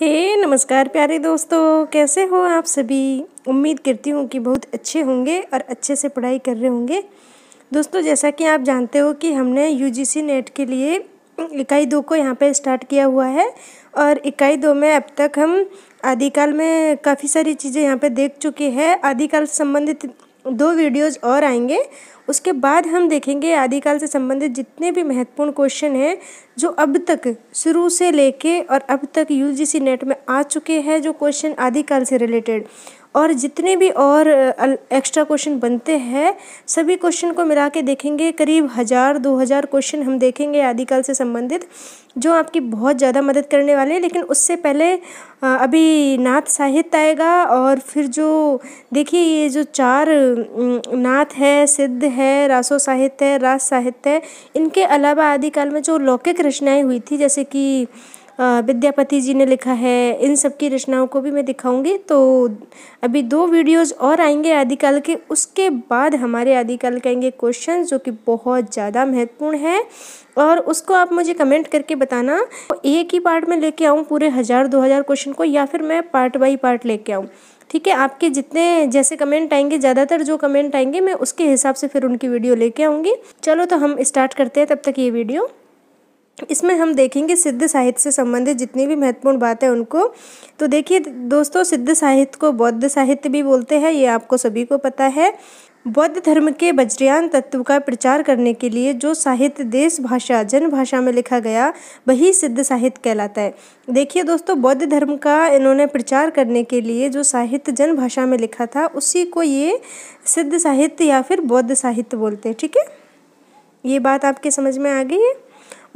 हे hey, नमस्कार प्यारे दोस्तों कैसे हो आप सभी उम्मीद करती हूँ कि बहुत अच्छे होंगे और अच्छे से पढ़ाई कर रहे होंगे दोस्तों जैसा कि आप जानते हो कि हमने यूजीसी नेट के लिए इकाई दो को यहाँ पे स्टार्ट किया हुआ है और इकाई दो में अब तक हम आदिकाल में काफ़ी सारी चीज़ें यहाँ पे देख चुके हैं आदिकाल से संबंधित दो वीडियोस और आएंगे उसके बाद हम देखेंगे आदिकाल से संबंधित जितने भी महत्वपूर्ण क्वेश्चन हैं जो अब तक शुरू से लेके और अब तक यूजीसी नेट में आ चुके हैं जो क्वेश्चन आदिकाल से रिलेटेड और जितने भी और एक्स्ट्रा क्वेश्चन बनते हैं सभी क्वेश्चन को मिला के देखेंगे करीब हज़ार दो हज़ार क्वेश्चन हम देखेंगे आदिकाल से संबंधित जो आपकी बहुत ज़्यादा मदद करने वाले हैं लेकिन उससे पहले अभी नाथ साहित्य आएगा और फिर जो देखिए ये जो चार नाथ है सिद्ध है रासो साहित्य है रास साहित्य है इनके अलावा आदिकाल में जो लौकिक रचनाएँ हुई थी जैसे कि विद्यापति जी ने लिखा है इन सब की रचनाओं को भी मैं दिखाऊंगी तो अभी दो वीडियोस और आएंगे आदिकाल के उसके बाद हमारे आदिकाल के आएंगे क्वेश्चन जो कि बहुत ज़्यादा महत्वपूर्ण है और उसको आप मुझे कमेंट करके बताना तो एक ही पार्ट में लेके आऊँ पूरे हज़ार दो हज़ार क्वेश्चन को या फिर मैं पार्ट बाई पार्ट लेके आऊँ ठीक है आपके जितने जैसे कमेंट आएंगे ज़्यादातर जो कमेंट आएंगे मैं उसके हिसाब से फिर उनकी वीडियो लेके आऊँगी चलो तो हम स्टार्ट करते हैं तब तक ये वीडियो इसमें हम देखेंगे सिद्ध साहित्य से संबंधित जितनी भी महत्वपूर्ण बात है उनको तो देखिए दोस्तों सिद्ध साहित्य को बौद्ध साहित्य भी बोलते हैं ये आपको सभी को पता है बौद्ध धर्म के बज्रयान तत्व का प्रचार करने के लिए जो साहित्य देश भाषा जन भाषा में लिखा गया वही सिद्ध साहित्य कहलाता है देखिए दोस्तों बौद्ध धर्म का इन्होंने प्रचार करने के लिए जो साहित्य जन भाषा में लिखा था उसी को ये सिद्ध साहित्य या फिर बौद्ध साहित्य बोलते हैं ठीक है ये बात आपके समझ में आ गई है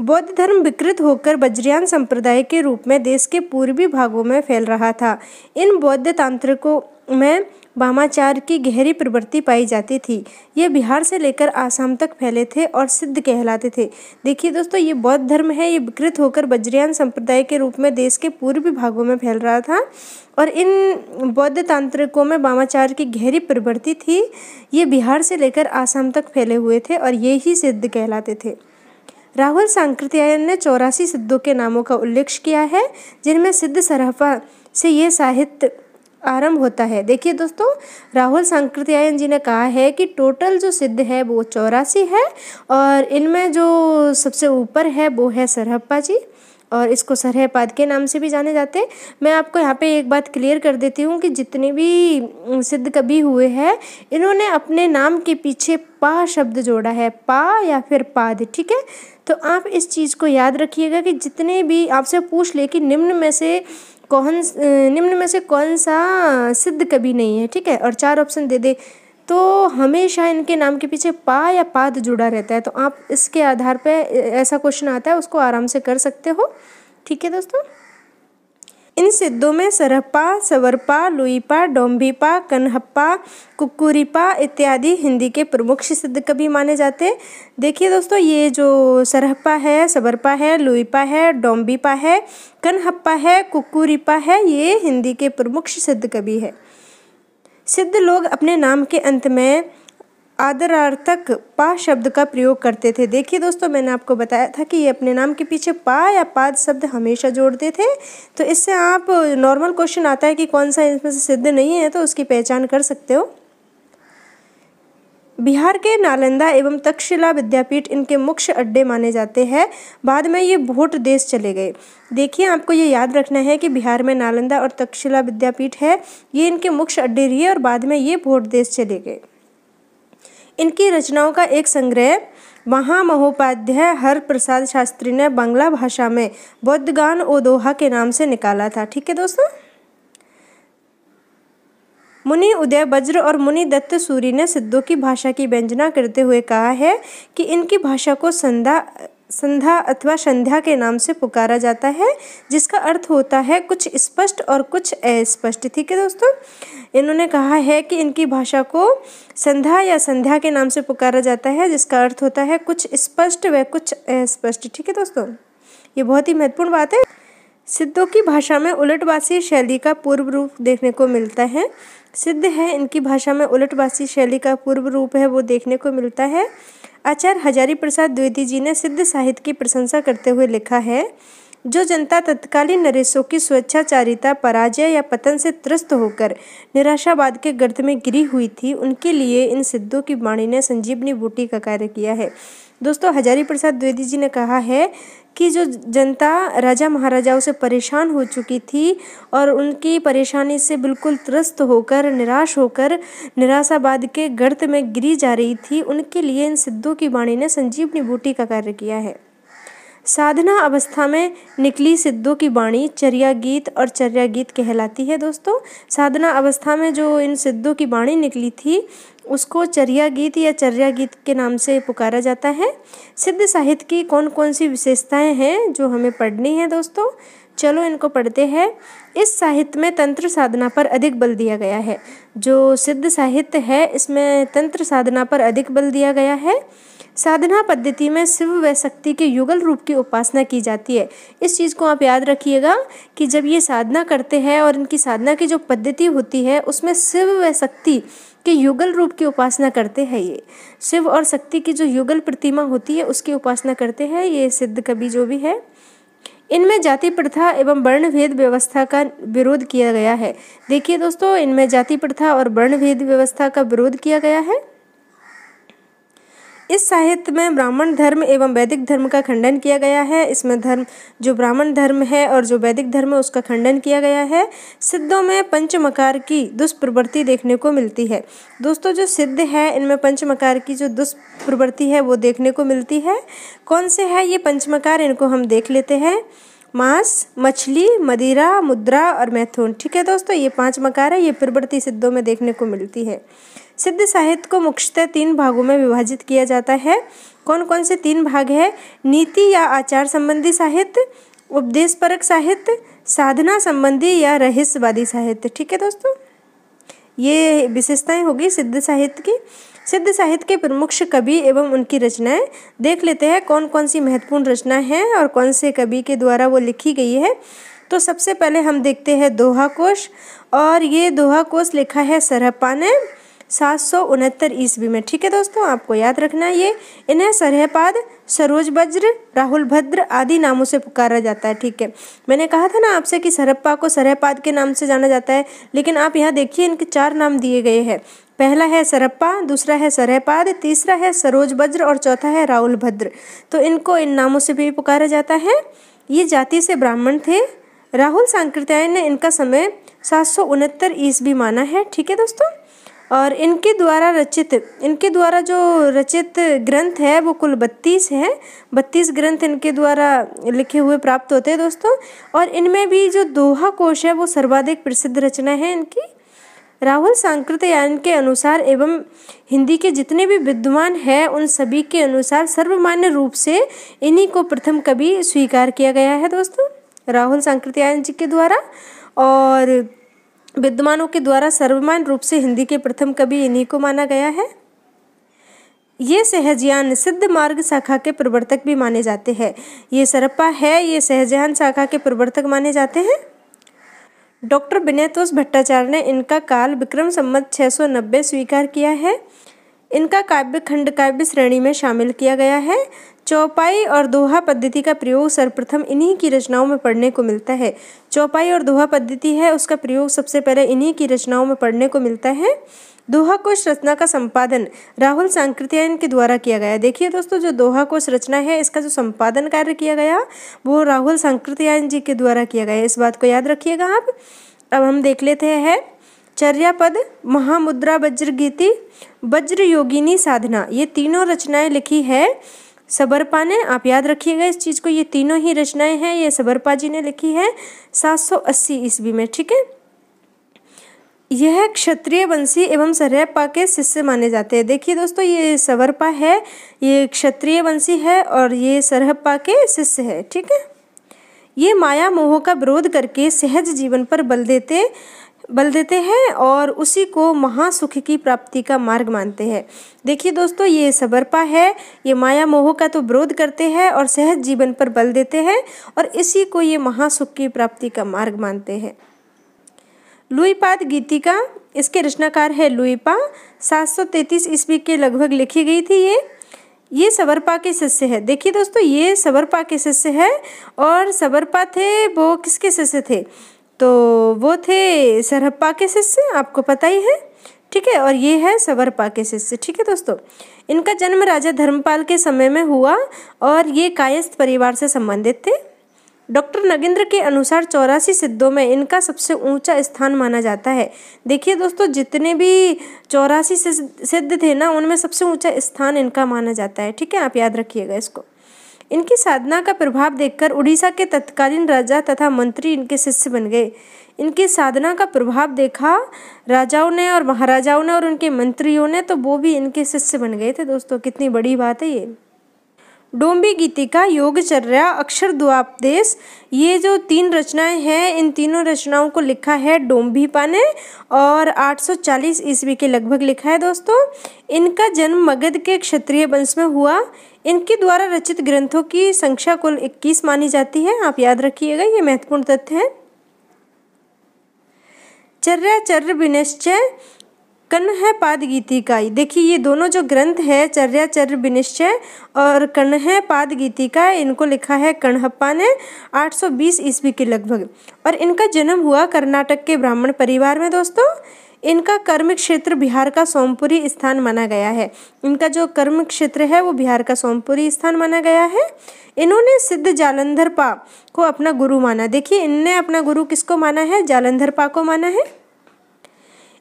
बौद्ध धर्म विकृत होकर बज्रियान संप्रदाय के रूप में देश के पूर्वी भागों में फैल रहा था इन बौद्ध तांत्रिकों में बामाचार की गहरी प्रवृत्ति पाई जाती थी ये बिहार से लेकर आसाम तक फैले थे और सिद्ध कहलाते थे देखिए दोस्तों ये बौद्ध धर्म है ये विकृत होकर बज्रियान संप्रदाय के रूप में देश के पूर्वी भागों में फैल रहा था और इन बौद्ध तांत्रिकों में बामाचार की गहरी प्रवृत्ति थी ये बिहार से लेकर आसाम तक फैले हुए थे और ये ही सिद्ध कहलाते थे राहुल सांकृत्यायन ने चौरासी सिद्धों के नामों का उल्लेख किया है जिनमें सिद्ध सरहफा से ये साहित्य आरंभ होता है देखिए दोस्तों राहुल सांकृत्यायन जी ने कहा है कि टोटल जो सिद्ध है वो चौरासी है और इनमें जो सबसे ऊपर है वो है सरहप्पा जी और इसको सरहपाद के नाम से भी जाने जाते हैं मैं आपको यहाँ पे एक बात क्लियर कर देती हूँ कि जितने भी सिद्ध कवि हुए हैं इन्होंने अपने नाम के पीछे पा शब्द जोड़ा है पा या फिर पाद ठीक है तो आप इस चीज़ को याद रखिएगा कि जितने भी आपसे पूछ ले कि निम्न में से कौन निम्न में से कौन सा सिद्ध कवि नहीं है ठीक है और चार ऑप्शन दे दे तो हमेशा इनके नाम के पीछे पा या पाद जुड़ा रहता है तो आप इसके आधार पर ऐसा क्वेश्चन आता है उसको आराम से कर सकते हो ठीक है दोस्तों इन सिद्धों में सरहपा सवरपा लुईपा डोम्भीपा कन्हप्पा कुकुरीपा इत्यादि हिंदी के प्रमुख सिद्ध कवि माने जाते हैं देखिए दोस्तों ये जो सरहपा है सवरपा है लुईपा है डोम्बीपा है कन्हप्पा है कुकुरीपा है ये हिंदी के प्रमुख सिद्ध कवि है सिद्ध लोग अपने नाम के अंत में आदरार्थक पा शब्द का प्रयोग करते थे देखिए दोस्तों मैंने आपको बताया था कि ये अपने नाम के पीछे पा या पाद शब्द हमेशा जोड़ते थे तो इससे आप नॉर्मल क्वेश्चन आता है कि कौन सा इसमें से सिद्ध नहीं है तो उसकी पहचान कर सकते हो बिहार के नालंदा एवं तक्षशिला विद्यापीठ इनके मुख्य अड्डे माने जाते हैं बाद में ये भोट देश चले गए देखिए आपको ये याद रखना है कि बिहार में नालंदा और तक्षशिला विद्यापीठ है ये इनके मुख्य अड्डे रही और बाद में ये भोट देश चले गए इनकी रचनाओं का एक संग्रह महामहोपाध्याय हर प्रसाद शास्त्री ने बांग्ला भाषा में बौद्ध गान ओ दोहा के नाम से निकाला था ठीक है दोस्तों मुनि उदय वज्र और मुनि दत्त सूरी ने सिद्धों की भाषा की व्यंजना करते हुए कहा है कि इनकी भाषा को संध्या संध्या अथवा संध्या के नाम से पुकारा जाता है जिसका अर्थ होता है कुछ स्पष्ट और कुछ अस्पष्ट ठीक है दोस्तों इन्होंने कहा है कि इनकी भाषा को संध्या या संध्या के नाम से पुकारा जाता है जिसका अर्थ होता है कुछ स्पष्ट व कुछ अस्पष्ट ठीक है दोस्तों ये बहुत ही महत्वपूर्ण बात है सिद्धों की भाषा में उलटवासी शैली का पूर्व रूप देखने को मिलता है सिद्ध है इनकी भाषा में उलटवासी शैली का पूर्व रूप है वो देखने को मिलता है आचार्य हजारी प्रसाद द्विवेदी जी ने सिद्ध साहित्य की प्रशंसा करते हुए लिखा है जो जनता तत्कालीन नरेशों की स्वेच्छाचारिता पराजय या पतन से त्रस्त होकर निराशावाद के गर्द में गिरी हुई थी उनके लिए इन सिद्धों की वाणी ने संजीवनी बूटी का कार्य किया है दोस्तों हजारी प्रसाद द्विवेदी जी ने कहा है कि जो जनता राजा महाराजाओं से परेशान हो चुकी थी और उनकी परेशानी से बिल्कुल त्रस्त होकर निराश होकर निराशाबाद के गर्त में गिरी जा रही थी उनके लिए इन सिद्धों की वाणी ने संजीवनी बूटी का कार्य किया है साधना अवस्था में निकली सिद्धों की वाणी चर्या गीत और चर्या गीत कहलाती है दोस्तों साधना अवस्था में जो इन सिद्धों की वाणी निकली थी उसको चर्या गीत या चर्या गीत के नाम से पुकारा जाता है सिद्ध साहित्य की कौन कौन सी विशेषताएं हैं जो हमें पढ़नी है दोस्तों चलो इनको पढ़ते हैं इस साहित्य में तंत्र साधना पर अधिक बल दिया गया है जो सिद्ध साहित्य है इसमें तंत्र साधना पर अधिक बल दिया गया है साधना पद्धति में शिव व शक्ति के युगल रूप की उपासना की जाती है इस चीज़ को आप याद रखिएगा कि जब ये साधना करते हैं और इनकी साधना की जो पद्धति होती है उसमें शिव व शक्ति के युगल रूप की उपासना करते हैं ये शिव और शक्ति की जो युगल प्रतिमा होती है उसकी उपासना करते हैं ये सिद्ध कवि जो भी है इनमें जाति प्रथा एवं वर्ण भेद व्यवस्था का विरोध किया गया है देखिए दोस्तों इनमें जाति प्रथा और वर्ण भेद व्यवस्था का विरोध किया गया है इस साहित्य में ब्राह्मण धर्म एवं वैदिक धर्म का खंडन किया गया है इसमें धर्म जो ब्राह्मण धर्म है और जो वैदिक धर्म है उसका खंडन किया गया है सिद्धों में पंचमकार की दुष्प्रवृत्ति देखने को मिलती है दोस्तों जो सिद्ध है इनमें पंचमकार की जो दुष्प्रवृत्ति है वो देखने को मिलती है कौन से है ये पंचमकार इनको हम देख लेते हैं मांस मछली मदिरा मुद्रा और मैथुन ठीक है दोस्तों ये पांच मकार है ये प्रवृत्ति सिद्धों में देखने को मिलती है सिद्ध साहित्य को मुख्यतः तीन भागों में विभाजित किया जाता है कौन कौन से तीन भाग है नीति या आचार संबंधी साहित्य उपदेश परक साहित्य साधना संबंधी या रहस्यवादी साहित्य ठीक है दोस्तों ये विशेषताएं होगी सिद्ध साहित्य की सिद्ध साहित्य के प्रमुख कवि एवं उनकी रचनाएं देख लेते हैं कौन कौन सी महत्वपूर्ण रचना है और कौन से कवि के द्वारा वो लिखी गई है तो सबसे पहले हम देखते हैं दोहा कोश और ये दोहा कोश लिखा है सरहपा ने सात सौ उनहत्तर ईस्वी में ठीक है दोस्तों आपको याद रखना है ये इन्हें सरहपाद सरोज वज्र राहुल भद्र आदि नामों से पुकारा जाता है ठीक है मैंने कहा था ना आपसे कि सरप्पा को सरहपाद के नाम से जाना जाता है लेकिन आप यहाँ देखिए इनके चार नाम दिए गए हैं पहला है सरप्पा दूसरा है सरहपाद तीसरा है सरोज बज्र और चौथा है राहुल भद्र तो इनको इन नामों से भी पुकारा जाता है ये जाति से ब्राह्मण थे राहुल सांकृत्यायन ने इनका समय सात सौ उनहत्तर ईस्वी माना है ठीक है दोस्तों और इनके द्वारा रचित इनके द्वारा जो रचित ग्रंथ है वो कुल बत्तीस है बत्तीस ग्रंथ इनके द्वारा लिखे हुए प्राप्त होते हैं दोस्तों और इनमें भी जो दोहा कोश है वो सर्वाधिक प्रसिद्ध रचना है इनकी राहुल सांकृत्यायन के अनुसार एवं हिंदी के जितने भी विद्वान हैं उन सभी के अनुसार सर्वमान्य रूप से इन्हीं को प्रथम कवि स्वीकार किया गया है दोस्तों राहुल सांकृत्यायन जी के द्वारा और विद्वानों के द्वारा सर्वमान्य रूप से हिंदी के प्रथम कवि इन्हीं को माना गया है ये सहजयान सिद्ध मार्ग शाखा के प्रवर्तक भी माने जाते हैं ये सरप्पा है ये सहजयान शाखा के प्रवर्तक माने जाते हैं डॉक्टर विनयतोष भट्टाचार्य ने इनका काल विक्रम संवत 690 स्वीकार किया है इनका काव्य खंड काव्य श्रेणी में शामिल किया गया है चौपाई और दोहा पद्धति का प्रयोग सर्वप्रथम इन्हीं की रचनाओं में पढ़ने को मिलता है चौपाई और दोहा पद्धति है उसका प्रयोग सबसे पहले इन्हीं की रचनाओं में पढ़ने को मिलता है दोहा कोश रचना का संपादन राहुल सांकृत्यायन के द्वारा किया गया देखिए दोस्तों जो दोहा कोश रचना है इसका जो संपादन कार्य किया गया वो राहुल सांकृत्यायन जी के द्वारा किया गया इस बात को याद रखिएगा आप अब हम देख लेते हैं चर्यापद महामुद्रा वज्र गीति वज्र योगिनी साधना ये तीनों रचनाएं लिखी है सबरपा ने आप याद रखिएगा इस चीज़ को ये तीनों ही रचनाएं हैं ये सबरपा जी ने लिखी है 780 ईस्वी में ठीक है यह क्षत्रिय वंशी एवं सरयपा के शिष्य माने जाते हैं देखिए दोस्तों ये सबरपा है ये क्षत्रिय वंशी है और ये सरहपा के शिष्य है ठीक है ये माया मोह का विरोध करके सहज जीवन पर बल देते बल देते हैं और उसी को महासुख की प्राप्ति का मार्ग मानते हैं देखिए दोस्तों ये सबरपा है ये माया मोह का तो विरोध करते हैं और सहज जीवन पर बल देते हैं और इसी को ये महासुख की प्राप्ति का मार्ग मानते हैं लुईपाद गीतिका इसके रचनाकार है लुईपा 733 ईस्वी के लगभग लिखी गई थी ये ये सबरपा के शिष्य है देखिए दोस्तों ये सबरपा के शिष्य है और सबरपा थे वो किसके शिष्य थे तो वो थे सरहप्पा के शिष्य आपको पता ही है ठीक है और ये है सवरपा के शिष्य ठीक है दोस्तों इनका जन्म राजा धर्मपाल के समय में हुआ और ये कायस्थ परिवार से संबंधित थे डॉक्टर नगेंद्र के अनुसार चौरासी सिद्धों में इनका सबसे ऊंचा स्थान माना जाता है देखिए दोस्तों जितने भी चौरासी सिद्ध थे ना उनमें सबसे ऊंचा स्थान इनका माना जाता है ठीक है आप याद रखिएगा इसको इनकी साधना का प्रभाव देखकर उड़ीसा के तत्कालीन राजा तथा मंत्री इनके शिष्य बन गए इनकी साधना का प्रभाव देखा राजाओं ने और महाराजाओं ने और उनके मंत्रियों ने तो वो भी इनके शिष्य बन गए थे दोस्तों कितनी बड़ी बात है ये डोम्बी गीतिका योगचर्या अक्षर द्वापदेश ये जो तीन रचनाएं हैं इन तीनों रचनाओं को लिखा है डोम्भीपा ने और 840 सौ ईस्वी के लगभग लिखा है दोस्तों इनका जन्म मगध के क्षत्रिय वंश में हुआ इनके द्वारा रचित ग्रंथों की संख्या कुल 21 मानी जाती है आप याद रखिएगा ये महत्वपूर्ण तथ्य है चर्या चर्य विनिश्चय पाद गीति का देखिए ये दोनों जो ग्रंथ है चर्याचर विनिश्चय और पाद गीति का इनको लिखा है कण्हप्पा ने 820 ईस्वी के लगभग और इनका जन्म हुआ कर्नाटक के ब्राह्मण परिवार में दोस्तों इनका कर्म क्षेत्र बिहार का सोमपुरी स्थान माना गया है इनका जो कर्म क्षेत्र है वो बिहार का सोमपुरी स्थान माना गया है इन्होंने सिद्ध जालंधरपा को अपना गुरु माना देखिए इनने अपना गुरु किसको माना है जालंधरपा को माना है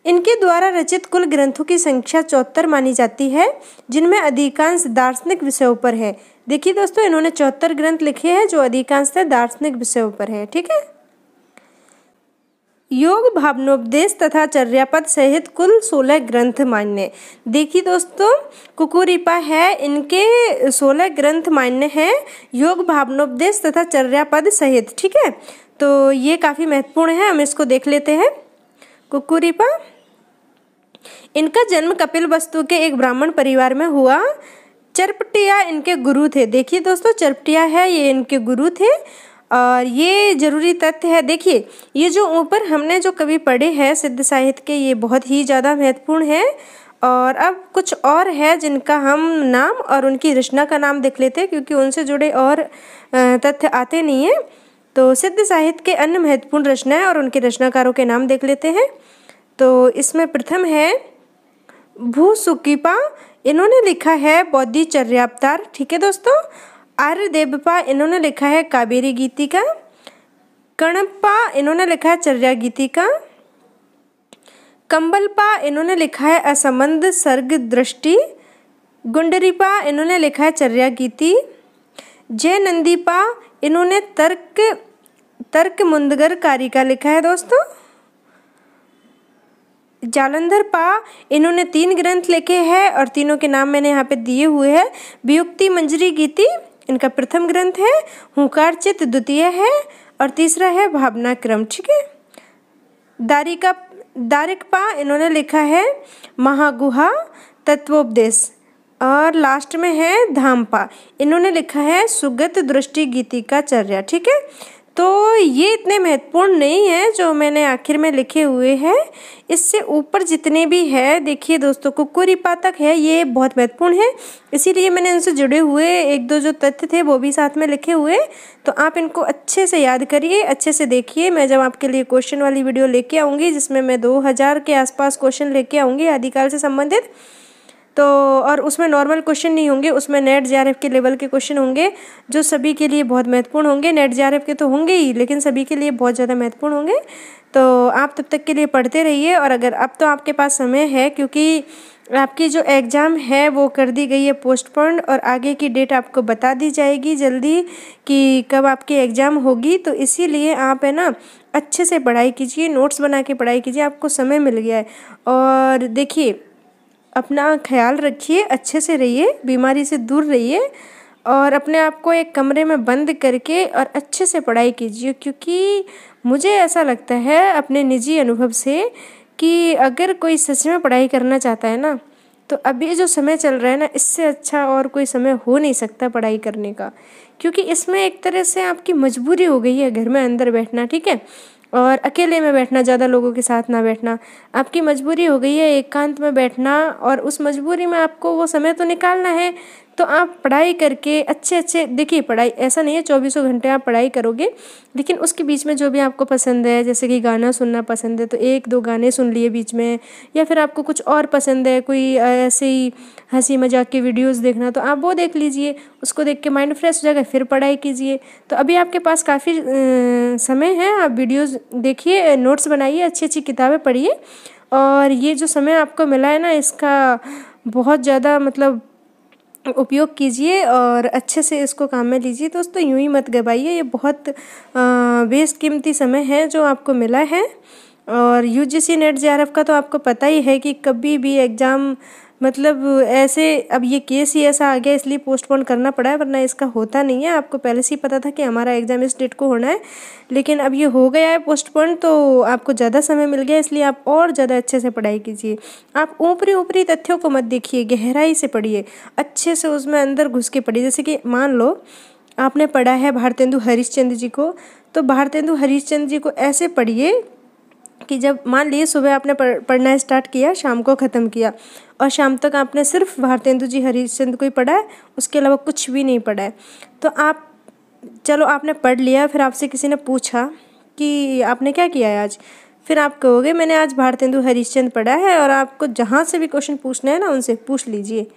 इनके द्वारा रचित कुल ग्रंथों की संख्या चौहत्तर मानी जाती है जिनमें अधिकांश दार्शनिक विषयों पर है देखिए दोस्तों इन्होंने चौहत्तर ग्रंथ लिखे हैं जो अधिकांशतः दार्शनिक विषयों पर है ठीक है योग भावनोपदेश तथा चर्यापद सहित कुल सोलह ग्रंथ मान्य देखिए दोस्तों कुकुरिपा है इनके सोलह ग्रंथ मान्य हैं योग भावनोपदेश तथा चर्यापद सहित ठीक है तो ये काफ़ी महत्वपूर्ण है हम इसको देख लेते हैं कुकुरिपा इनका जन्म कपिल वस्तु के एक ब्राह्मण परिवार में हुआ चरपटिया इनके गुरु थे देखिए दोस्तों चरपटिया है ये इनके गुरु थे और ये जरूरी तथ्य है देखिए ये जो ऊपर हमने जो कवि पढ़े हैं सिद्ध साहित्य के ये बहुत ही ज़्यादा महत्वपूर्ण है और अब कुछ और है जिनका हम नाम और उनकी रचना का नाम देख लेते हैं क्योंकि उनसे जुड़े और तथ्य आते नहीं हैं तो सिद्ध साहित्य के अन्य महत्वपूर्ण रचनाएं और उनके रचनाकारों के नाम देख लेते हैं तो इसमें प्रथम है भू सुकीपा इन्होंने लिखा है बौद्धि चर्यावतार ठीक है दोस्तों आर्य देवपा इन्होंने लिखा है कावेरी गीतिका कणपा इन्होंने लिखा है चर्या गीतिका कंबलपा इन्होंने लिखा है असंबंध सर्ग दृष्टि गुंडरीपा इन्होंने लिखा है चर्या गीति जय नंदीपा इन्होंने तर्क तर्क मुंदगर कारिका लिखा है दोस्तों जालंधर पा इन्होंने तीन ग्रंथ लिखे हैं और तीनों के नाम मैंने यहाँ पे दिए हुए हैं वियुक्ति मंजरी गीति इनका प्रथम ग्रंथ है हुंकार चित्त द्वितीय है और तीसरा है भावना क्रम ठीक है दारिका पा इन्होंने लिखा है महागुहा तत्वोपदेश और लास्ट में है धामपा इन्होंने लिखा है सुगत दृष्टि गीति का चर्या ठीक है तो ये इतने महत्वपूर्ण नहीं है जो मैंने आखिर में लिखे हुए हैं इससे ऊपर जितने भी है देखिए दोस्तों कुकुरी पातक है ये बहुत महत्वपूर्ण है इसीलिए मैंने इनसे जुड़े हुए एक दो जो तथ्य थे वो भी साथ में लिखे हुए तो आप इनको अच्छे से याद करिए अच्छे से देखिए मैं जब आपके लिए क्वेश्चन वाली वीडियो लेके आऊँगी जिसमें मैं दो हज़ार के आसपास क्वेश्चन लेके आऊँगी आदिकाल से संबंधित तो और उसमें नॉर्मल क्वेश्चन नहीं होंगे उसमें नेट जे के लेवल के क्वेश्चन होंगे जो सभी के लिए बहुत महत्वपूर्ण होंगे नेट जे के तो होंगे ही लेकिन सभी के लिए बहुत ज़्यादा महत्वपूर्ण होंगे तो आप तब तक के लिए पढ़ते रहिए और अगर अब तो आपके पास समय है क्योंकि आपकी जो एग्ज़ाम है वो कर दी गई है पोस्टपोन और आगे की डेट आपको बता दी जाएगी जल्दी कि कब आपकी एग्ज़ाम होगी तो इसीलिए आप है ना अच्छे से पढ़ाई कीजिए नोट्स बना के पढ़ाई कीजिए आपको समय मिल गया है और देखिए अपना ख्याल रखिए अच्छे से रहिए बीमारी से दूर रहिए और अपने आप को एक कमरे में बंद करके और अच्छे से पढ़ाई कीजिए क्योंकि मुझे ऐसा लगता है अपने निजी अनुभव से कि अगर कोई सच में पढ़ाई करना चाहता है ना तो अभी जो समय चल रहा है ना इससे अच्छा और कोई समय हो नहीं सकता पढ़ाई करने का क्योंकि इसमें एक तरह से आपकी मजबूरी हो गई है घर में अंदर बैठना ठीक है और अकेले में बैठना ज़्यादा लोगों के साथ ना बैठना आपकी मजबूरी हो गई है एकांत में बैठना और उस मजबूरी में आपको वो समय तो निकालना है तो आप पढ़ाई करके अच्छे अच्छे देखिए पढ़ाई ऐसा नहीं है चौबीसों घंटे आप पढ़ाई करोगे लेकिन उसके बीच में जो भी आपको पसंद है जैसे कि गाना सुनना पसंद है तो एक दो गाने सुन लिए बीच में या फिर आपको कुछ और पसंद है कोई ऐसे ही हंसी मजाक के वीडियोज़ देखना तो आप वो देख लीजिए उसको देख के माइंड फ्रेश हो जाएगा फिर पढ़ाई कीजिए तो अभी आपके पास काफ़ी समय है आप वीडियोज़ देखिए नोट्स बनाइए अच्छी अच्छी किताबें पढ़िए और ये जो समय आपको मिला है ना इसका बहुत ज़्यादा मतलब उपयोग कीजिए और अच्छे से इसको काम में लीजिए दोस्तों यूं ही मत गवाइए ये बहुत बेस्ट कीमती समय है जो आपको मिला है और U G C NET J R F का तो आपको पता ही है कि कभी भी एग्ज़ाम मतलब ऐसे अब ये केस ही ऐसा आ गया इसलिए पोस्टपोन करना पड़ा है वरना इसका होता नहीं है आपको पहले से ही पता था कि हमारा एग्ज़ाम इस डेट को होना है लेकिन अब ये हो गया है पोस्टपोन तो आपको ज़्यादा समय मिल गया इसलिए आप और ज़्यादा अच्छे से पढ़ाई कीजिए आप ऊपरी ऊपरी तथ्यों को मत देखिए गहराई से पढ़िए अच्छे से उसमें अंदर घुस के पढ़िए जैसे कि मान लो आपने पढ़ा है भारतेंदु हरिश्चंद्र जी को तो भारतेंदु हरिश्चंद्र जी को ऐसे पढ़िए कि जब मान लिए सुबह आपने पढ़ना स्टार्ट किया शाम को ख़त्म किया और शाम तक आपने सिर्फ भारतेंदु जी हरीशचंद को ही पढ़ा है उसके अलावा कुछ भी नहीं पढ़ा है तो आप चलो आपने पढ़ लिया फिर आपसे किसी ने पूछा कि आपने क्या किया है आज फिर आप कहोगे मैंने आज भारतेंदु हरिश्चंद्र पढ़ा है और आपको जहाँ से भी क्वेश्चन पूछना है ना उनसे पूछ लीजिए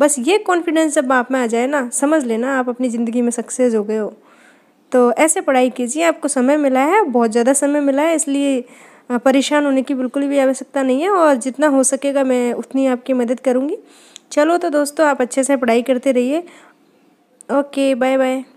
बस ये कॉन्फिडेंस जब आप में आ जाए ना समझ लेना आप अपनी ज़िंदगी में सक्सेस हो गए हो तो ऐसे पढ़ाई कीजिए आपको समय मिला है बहुत ज़्यादा समय मिला है इसलिए परेशान होने की बिल्कुल भी आवश्यकता नहीं है और जितना हो सकेगा मैं उतनी आपकी मदद करूँगी चलो तो दोस्तों आप अच्छे से पढ़ाई करते रहिए ओके बाय बाय